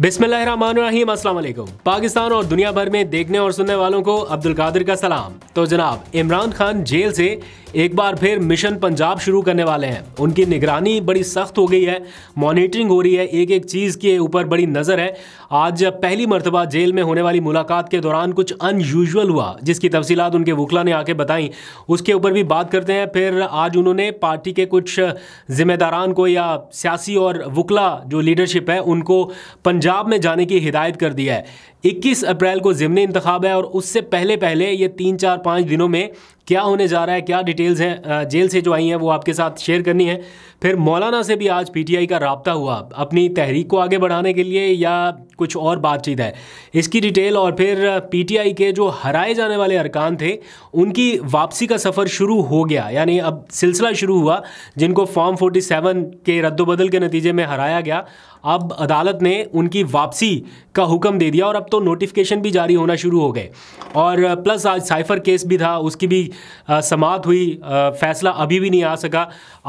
बिस्मिल्लाहिर्रहमानिर्रहीम अस्सलाम वालेकुम पाकिस्तान और दुनिया भर में देखने और सुनने वालों को अब्दुल कादिर का सलाम तो जनाब इमरान खान जेल से एक बार फिर मिशन पंजाब शुरू करने वाले हैं उनकी निगरानी बड़ी सख्त हो गई है मॉनिटरिंग हो रही है एक एक चीज़ के ऊपर बड़ी नज़र है आज पहली मरतबा जेल में होने वाली मुलाकात के दौरान कुछ अनयूजल हुआ जिसकी तफसीत उनके वकला ने आके बताई उसके ऊपर भी बात करते हैं फिर आज उन्होंने पार्टी के कुछ जिम्मेदारान को या सियासी और वकला जो लीडरशिप है उनको पंजाब पंजाब में जाने की हिदायत कर दी है 21 अप्रैल को जिमनी इंतखा है और उससे पहले पहले ये तीन चार पाँच दिनों में क्या होने जा रहा है क्या डिटेल्स हैं जेल से जो आई हैं वो आपके साथ शेयर करनी है फिर मौलाना से भी आज पीटीआई का रबता हुआ अपनी तहरीक को आगे बढ़ाने के लिए या कुछ और बातचीत है इसकी डिटेल और फिर पीटीआई के जो हराए जाने वाले अरकान थे उनकी वापसी का सफ़र शुरू हो गया यानी अब सिलसिला शुरू हुआ जिनको फॉर्म फोर्टी के रद्दबदल के नतीजे में हराया गया अब अदालत ने उनकी वापसी का हुक्म दे दिया और अब अब तो नोटिफिकेशन भी जारी होना शुरू हो गए और प्लस आज साइफर केस भी था उसकी भी समाप्त हुई फैसला अभी भी नहीं आ सका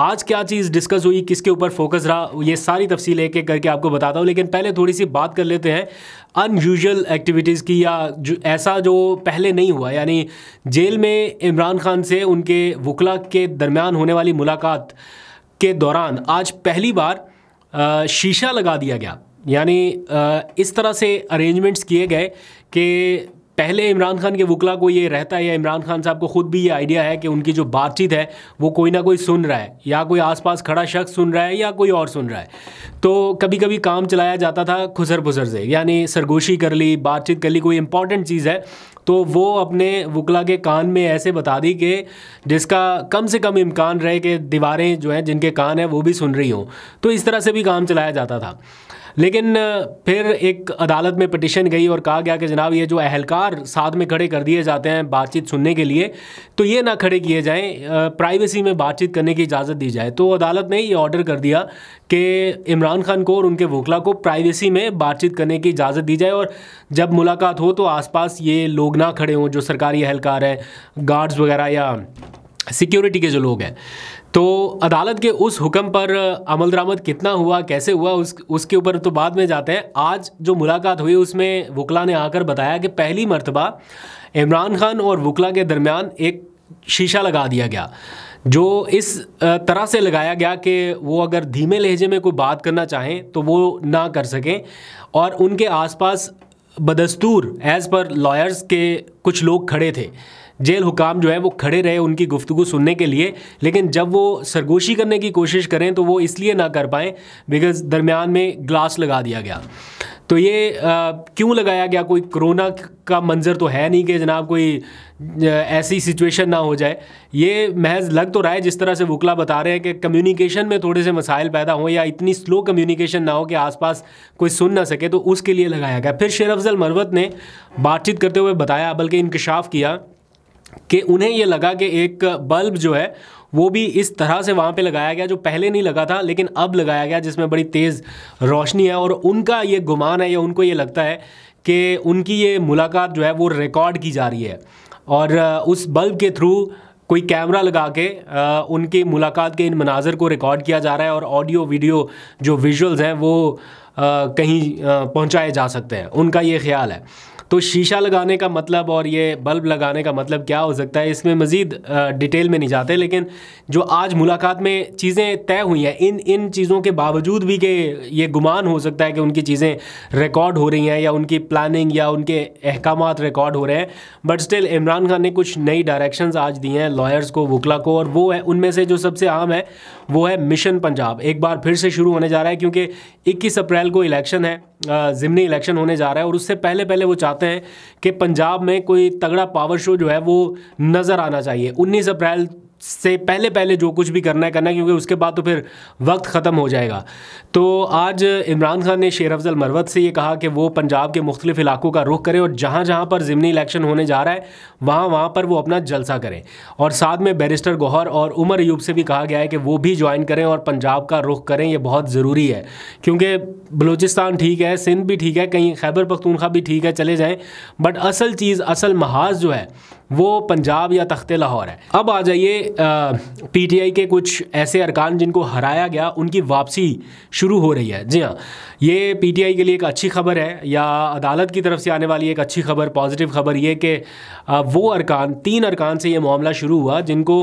आज क्या चीज़ डिस्कस हुई किसके ऊपर फोकस रहा ये सारी तफसील एक एक करके आपको बताता हूँ लेकिन पहले थोड़ी सी बात कर लेते हैं अनयूजल एक्टिविटीज़ की या जो ऐसा जो पहले नहीं हुआ यानी जेल में इमरान खान से उनके वकला के दरमियान होने वाली मुलाकात के दौरान आज पहली बार शीशा लगा दिया गया यानी इस तरह से अरेंजमेंट्स किए गए कि पहले इमरान खान के वकला को ये रहता है या इमरान खान साहब को खुद भी ये आइडिया है कि उनकी जो बातचीत है वो कोई ना कोई सुन रहा है या कोई आसपास खड़ा शख्स सुन रहा है या कोई और सुन रहा है तो कभी कभी काम चलाया जाता था खुसर पुसर से यानी सरगोशी कर ली बातचीत कर ली कोई इंपॉर्टेंट चीज़ है तो वो अपने वकला के कान में ऐसे बता दी कि जिसका कम से कम इम्कान रहे कि दीवारें जो हैं जिनके कान हैं वो भी सुन रही हों तो इस तरह से भी काम चलाया जाता था लेकिन फिर एक अदालत में पटिशन गई और कहा गया कि जनाब ये जो अहलकार साथ में खड़े कर दिए जाते हैं बातचीत सुनने के लिए तो ये ना खड़े किए जाएँ प्राइवेसी में बातचीत करने की इजाज़त दी जाए तो अदालत ने ये ऑर्डर कर दिया कि इमरान खान को और उनके वकला को प्राइवेसी में बातचीत करने की इजाज़त दी जाए और जब मुलाकात हो तो आसपास ये लोग ना खड़े हों जो सरकारी अहलकार हैं गार्ड्स वगैरह या सिक्योरिटी के जो लोग हैं तो अदालत के उस हुक्म पर अमल दरामद कितना हुआ कैसे हुआ उस उसके ऊपर तो बाद में जाते हैं आज जो मुलाकात हुई उसमें वकला ने आकर बताया कि पहली मरतबा इमरान खान और वकला के दरमियान एक शीशा लगा दिया गया जो इस तरह से लगाया गया कि वो अगर धीमे लहजे में कोई बात करना चाहें तो वो ना कर सकें और उनके आसपास बदस्तूर एज़ पर लॉयर्स के कुछ लोग खड़े थे जेल हुकाम जो है वो खड़े रहे उनकी गुफ्तु सुनने के लिए लेकिन जब वो सरगोशी करने की कोशिश करें तो वो इसलिए ना कर पाएँ बिकॉज दरमियान में ग्लास लगा दिया गया तो ये क्यों लगाया गया कोई कोरोना का मंजर तो है नहीं कि जनाब कोई ऐसी सिचुएशन ना हो जाए ये महज लग तो रहा है जिस तरह से वकला बता रहे हैं कि कम्युनिकेशन में थोड़े से मसाइल पैदा हों या इतनी स्लो कम्युनिकेशन ना हो कि आसपास कोई सुन ना सके तो उसके लिए लगाया गया फिर शेर अफजल मरवत ने बातचीत करते हुए बताया बल्कि इंकशाफ किया कि उन्हें ये लगा कि एक बल्ब जो है वो भी इस तरह से वहाँ पे लगाया गया जो पहले नहीं लगा था लेकिन अब लगाया गया जिसमें बड़ी तेज़ रोशनी है और उनका ये गुमान है या उनको ये लगता है कि उनकी ये मुलाकात जो है वो रिकॉर्ड की जा रही है और उस बल्ब के थ्रू कोई कैमरा लगा के उनकी मुलाकात के इन मनाजर को रिकॉर्ड किया जा रहा है और ऑडियो वीडियो जो विजुअल्स हैं वो कहीं पहुँचाए जा सकते हैं उनका ये ख्याल है तो शीशा लगाने का मतलब और ये बल्ब लगाने का मतलब क्या हो सकता है इसमें मज़ीद डिटेल में नहीं जाते लेकिन जो आज मुलाकात में चीज़ें तय हुई हैं इन इन चीज़ों के बावजूद भी कि ये गुमान हो सकता है कि उनकी चीज़ें रिकॉर्ड हो रही हैं या उनकी प्लानिंग या उनके अहकाम रिकॉर्ड हो रहे हैं बट स्टिल इमरान खान ने कुछ नई डायरेक्शन आज दी हैं लॉयर्स को वकला को और वो है उनमें से जो सबसे आम है वो है मिशन पंजाब एक बार फिर से शुरू होने जा रहा है क्योंकि इक्कीस अप्रैल को इलेक्शन है ज़िमनी इलेक्शन होने जा रहा है और उससे पहले पहले वो चाहते हैं कि पंजाब में कोई तगड़ा पावर शो जो है वो नज़र आना चाहिए उन्नीस अप्रैल से पहले पहले जो कुछ भी करना है करना है क्योंकि उसके बाद तो फिर वक्त ख़त्म हो जाएगा तो आज इमरान खान ने शेर अफजल मरवत से ये कहा कि वो पंजाब के मुख्तलिफ इलाकों का रुख करें और जहाँ जहाँ पर ज़मनी इलेक्शन होने जा रहा है वहाँ वहाँ पर वो अपना जलसा करें और साथ में बैरिस्टर गौहर और उमर यूब से भी कहा गया है कि वो भी ज्वाइन करें और पंजाब का रुख करें यह बहुत ज़रूरी है क्योंकि बलूचिस्तान ठीक है सिंध भी ठीक है कहीं खैबर पख्तूनखा भी ठीक है चले जाएँ बट असल चीज़ असल महाज जो है वो पंजाब या तख्ते लाहौर है अब आ जाइए पीटीआई के कुछ ऐसे अरकान जिनको हराया गया उनकी वापसी शुरू हो रही है जी हाँ ये पीटीआई के लिए एक अच्छी खबर है या अदालत की तरफ से आने वाली एक अच्छी खबर पॉजिटिव खबर ये कि वो अरकान तीन अरकान से ये मामला शुरू हुआ जिनको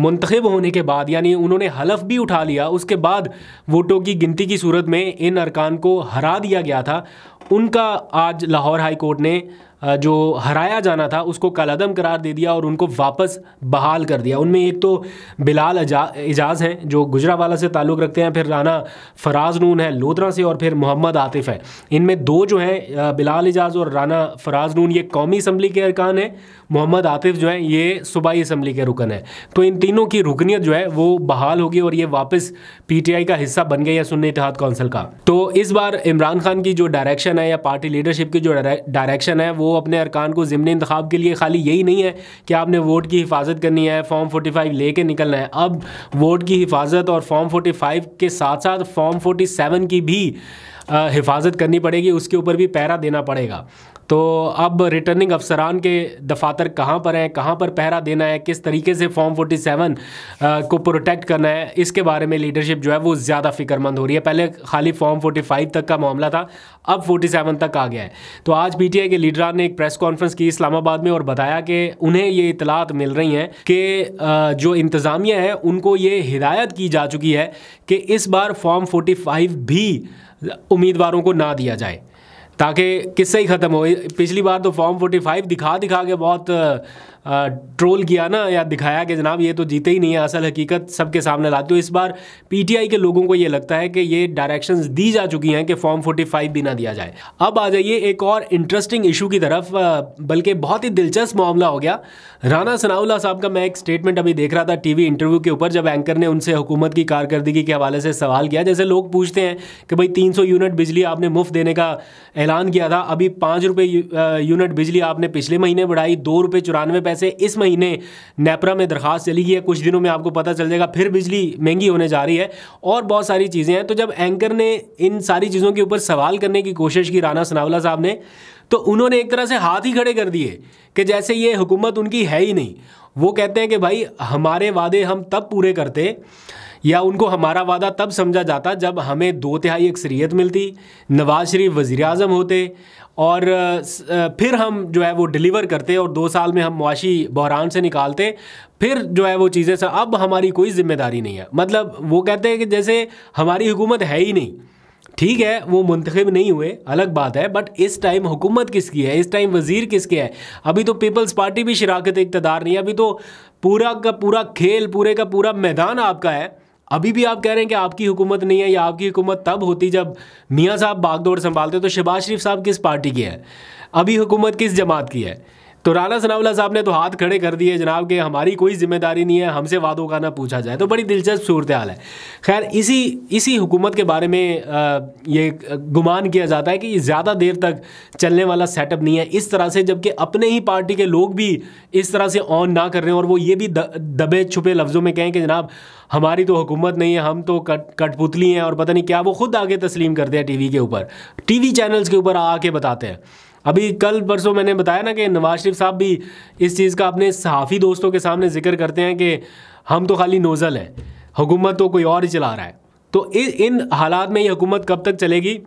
मुंतखब होने के बाद यानी उन्होंने हलफ भी उठा लिया उसके बाद वोटों की गिनती की सूरत में इन अरकान को हरा दिया गया था उनका आज लाहौर हाई कोर्ट ने जो हराया जाना था उसको कलदम करार दे दिया और उनको वापस बहाल कर दिया उनमें एक तो बिलाल एजाज हैं जो गुजरावाला से ताल्लुक़ रखते हैं फिर राना फराज नून है लोधरा से और फिर मोहम्मद आतिफ़ है इनमें दो जो हैं बिलाल एजाज और राना फराज नून ये कौमी असम्बली के अरकान हैं मोहम्मद आतिफ़ जो हैं ये सूबाई असम्बली के रुकन है तो इन तीनों की रुकनीत जो है वो बहाल होगी और ये वापस पी टी आई का हिस्सा बन गया या सुन इतिहाद कौंसिल का तो इस बार इमरान खान की जो डायरेक्शन है या पार्टी लीडरशिप की जो डायरेक्शन है वो वो अपने अरकान को ज़िमन इंतखब के लिए खाली यही नहीं है कि आपने वोट की हिफाजत करनी है फॉर्म फोर्टी फाइव ले कर निकलना है अब वोट की हिफाजत और फॉर्म फोर्टी फाइव के साथ साथ फॉर्म फोर्टी सेवन की भी हिफाजत करनी पड़ेगी उसके ऊपर भी पैरा देना पड़ेगा तो अब रिटर्निंग अफसरान के दफातर कहाँ पर हैं कहाँ पर पहरा देना है किस तरीके से फॉर्म 47 सेवन को प्रोटेक्ट करना है इसके बारे में लीडरशिप जो है वो ज़्यादा फिक्रमंद हो रही है पहले खाली फॉर्म 45 तक का मामला था अब 47 तक आ गया है तो आज पीटीआई के लीडरान ने एक प्रेस कॉन्फ्रेंस की इस्लामाबाद में और बताया कि उन्हें ये इतलात मिल रही हैं कि जो इंतज़ामिया है उनको ये हिदायत की जा चुकी है कि इस बार फॉर्म फ़ाइव भी उम्मीदवारों को ना दिया जाए ताकि किस्से ही ख़त्म हो पिछली बार तो फॉर्म 45 दिखा दिखा के बहुत ट्रोल किया ना या दिखाया कि जनाब ये तो जीते ही नहीं है असल हकीकत सबके सामने लाते हो इस बार पीटीआई के लोगों को ये लगता है कि ये डायरेक्शंस दी जा चुकी हैं कि फॉर्म 45 भी ना दिया जाए अब आ जाइए एक और इंटरेस्टिंग इशू की तरफ बल्कि बहुत ही दिलचस्प मामला हो गया राना सनाउल्ला साहब का मैं एक स्टेटमेंट अभी देख रहा था टी इंटरव्यू के ऊपर जब एंकर ने उनसे हुकूमत की कारकर्दगी के हवाले से सवाल किया जैसे लोग पूछते हैं कि भाई तीन यूनिट बिजली आपने मुफ्त देने का ऐलान किया था अभी पाँच रुपये यूनिट बिजली आपने पिछले महीने बढ़ाई दो रुपये चौरानवे पैसे से इस महीने नेपरा में दरखास्त चली गई है कुछ दिनों में आपको पता चल जाएगा फिर बिजली महंगी होने जा रही है और बहुत सारी चीज़ें हैं तो जब एंकर ने इन सारी चीज़ों के ऊपर सवाल करने की कोशिश की राना सनावला साहब ने तो उन्होंने एक तरह से हाथ ही खड़े कर दिए कि जैसे ये हुकूमत उनकी है ही नहीं वो कहते हैं कि भाई हमारे वादे हम तब पूरे करते या उनको हमारा वादा तब समझा जाता जब हमें दो तिहाई अक्सरियत मिलती नवाज शरीफ वज़ी अजम होते और फिर हम जो है वो डिलीवर करते और दो साल में हम मुआशी बहरान से निकालते फिर जो है वो चीज़ें अब हमारी कोई ज़िम्मेदारी नहीं है मतलब वो कहते हैं कि जैसे हमारी हुकूमत है ही नहीं ठीक है वो मुंतखब नहीं हुए अलग बात है बट इस टाइम हुकूमत किसकी है इस टाइम वजीर किसके है अभी तो पीपल्स पार्टी भी शराकत इकतदार नहीं है अभी तो पूरा का पूरा खेल पूरे का पूरा मैदान आपका है अभी भी आप कह रहे हैं कि आपकी हुकूमत नहीं है या आपकी हुकूमत तब होती जब मियाँ साहब बागदौड़ संभालते तो शहबाज शरीफ साहब किस पार्टी की है अभी हुकूमत किस जमात की है तो राना सनावला साहब ने तो हाथ खड़े कर दिए जनाब के हमारी कोई जिम्मेदारी नहीं है हमसे वादों का ना पूछा जाए तो बड़ी दिलचस्प सूरत हाल है खैर इसी इसी हुकूमत के बारे में ये गुमान किया जाता है कि ज़्यादा देर तक चलने वाला सेटअप नहीं है इस तरह से जबकि अपने ही पार्टी के लोग भी इस तरह से ऑन ना कर रहे हैं और वो ये भी दबे छुपे लफ्ज़ों में कहें कि जनाब हमारी तो हुकूमत नहीं है हम तो कट कठपुतली हैं और पता नहीं क्या वो खुद आगे तस्लीम करते हैं वी के ऊपर वी चैनल्स के ऊपर आके बताते हैं अभी कल परसों मैंने बताया ना कि नवाज शरीफ साहब भी इस चीज़ का अपने सहाफ़ी दोस्तों के सामने जिक्र करते हैं कि हम तो खाली नोज़ल है हुकूमत तो कोई और ही चला रहा है तो इन हालात में ये हुकूमत कब तक चलेगी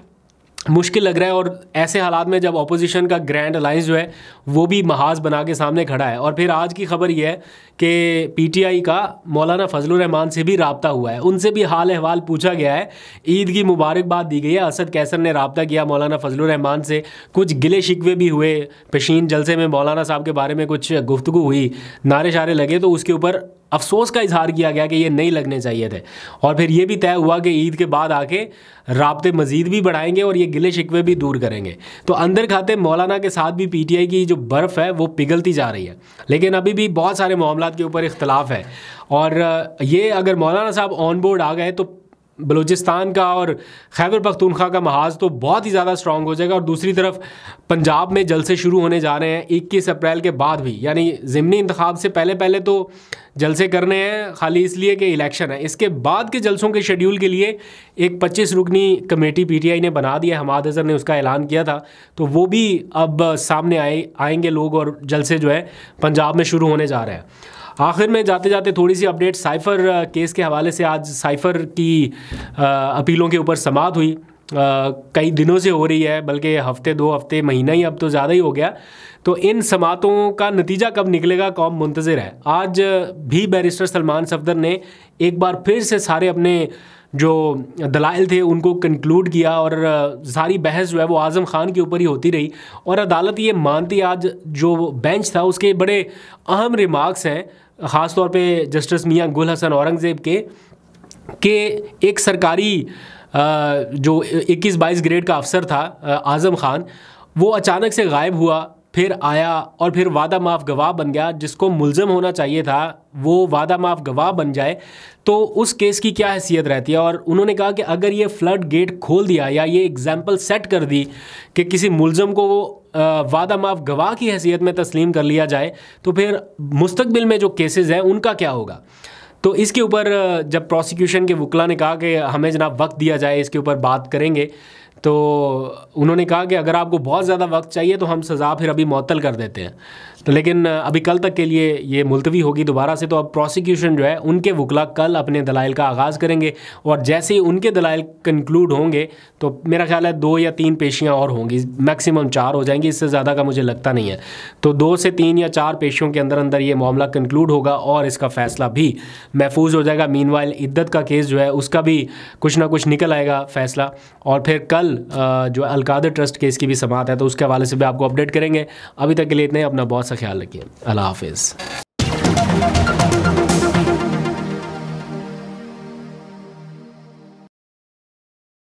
मुश्किल लग रहा है और ऐसे हालात में जब अपोजिशन का ग्रैंड अलायंस जो है वो भी महाज बना के सामने खड़ा है और फिर आज की खबर यह है कि पीटीआई का मौलाना फजल रहमान से भी रबता हुआ है उनसे भी हाल अहवाल पूछा गया है ईद की मुबारकबाद दी गई है असद कैसर ने रबता किया मौलाना फजल रहमान से कुछ गिले शिकवे भी हुए पेशीन जलसे में मौलाना साहब के बारे में कुछ गुफ्तु हुई नारे शारे लगे तो उसके ऊपर अफसोस का इजहार किया गया कि ये नहीं लगने चाहिए थे और फिर ये भी तय हुआ कि ईद के बाद आके रबते मज़ीद भी बढ़ाएंगे और ये गिले शिकवे भी दूर करेंगे तो अंदर खाते मौलाना के साथ भी पी टी आई की जो बर्फ़ है वो पिघलती जा रही है लेकिन अभी भी बहुत सारे मामला के ऊपर इख्तलाफ है और ये अगर मौलाना साहब ऑन बोर्ड आ गए तो बलूचिस्तान का और खैबर पख्तूनख्वा का महाज तो बहुत ही ज़्यादा स्ट्रॉग हो जाएगा और दूसरी तरफ पंजाब में जलसे शुरू होने जा रहे हैं इक्कीस अप्रैल के बाद भी यानी ज़मनी इंतखब से पहले पहले तो जलसे करने हैं खाली इसलिए कि इलेक्शन है इसके बाद के जलसों के शेड्यूल के लिए एक पच्चीस रुकनी कमेटी पी टी आई ने बना दिया हमाद अजहर ने उसका ऐलान किया था तो वो भी अब सामने आए आएंगे लोग और जलसे जो है पंजाब में शुरू होने जा रहे हैं आखिर में जाते जाते थोड़ी सी अपडेट साइफर केस के हवाले से आज साइफर की अपीलों के ऊपर समाप्त हुई कई दिनों से हो रही है बल्कि हफ्ते दो हफ्ते महीना ही अब तो ज़्यादा ही हो गया तो इन समातों का नतीजा कब निकलेगा कौम मुंतज़र है आज भी बैरिस्टर सलमान सफदर ने एक बार फिर से सारे अपने जो दलाइल थे उनको कंक्लूड किया और सारी बहस जो है वो आज़म ख़ान के ऊपर ही होती रही और अदालत ये मानती आज जो बेंच था उसके बड़े अहम रिमार्क्स हैं ख़ास तौर पे जस्टिस मियाँ गुल हसन औरंगज़ेब के के एक सरकारी जो 21 बाईस ग्रेड का अफसर था आज़म ख़ान वो अचानक से गायब हुआ फिर आया और फिर वादा माफ़ गवाह बन गया जिसको मुलजम होना चाहिए था वो वादा माफ़ गवाह बन जाए तो उस केस की क्या हैसियत रहती है और उन्होंने कहा कि अगर ये फ्लड गेट खोल दिया या ये एग्ज़ाम्पल सेट कर दी कि किसी मुलजम को वो वादा माफ गवाह की हैसियत में तस्लीम कर लिया जाए तो फिर मुस्तबिल में जो केसेज़ हैं उनका क्या होगा तो इसके ऊपर जब प्रोसिक्यूशन के वकला ने कहा कि हमें जनाब वक्त दिया जाए इसके ऊपर बात करेंगे तो उन्होंने कहा कि अगर आपको बहुत ज़्यादा वक्त चाहिए तो हम सज़ा फिर अभी मअतल कर देते हैं तो लेकिन अभी कल तक के लिए ये मुलतवी होगी दोबारा से तो अब प्रोसिक्यूशन जो है उनके वकला कल अपने दलाइल का आगाज़ करेंगे और जैसे ही उनके दलाइल कंक्लूड होंगे तो मेरा ख्याल है दो या तीन पेशियाँ और होंगी मैक्सिमम चार हो जाएंगी इससे ज़्यादा का मुझे लगता नहीं है तो दो से तीन या चार पेशियों के अंदर अंदर ये मामला कंक्लूड होगा और इसका फ़ैसला भी महफूज हो जाएगा मीन इद्दत का केस जो है उसका भी कुछ ना कुछ निकल आएगा फ़ैसला और फिर कल जो अलकाद ट्रस्ट केस की भी समात है तो उसके हवाले से भी आपको अपडेट करेंगे अभी तक के लिए इतने अपना बहुत सा ख्याल रखिए अल्लाह हाफिज़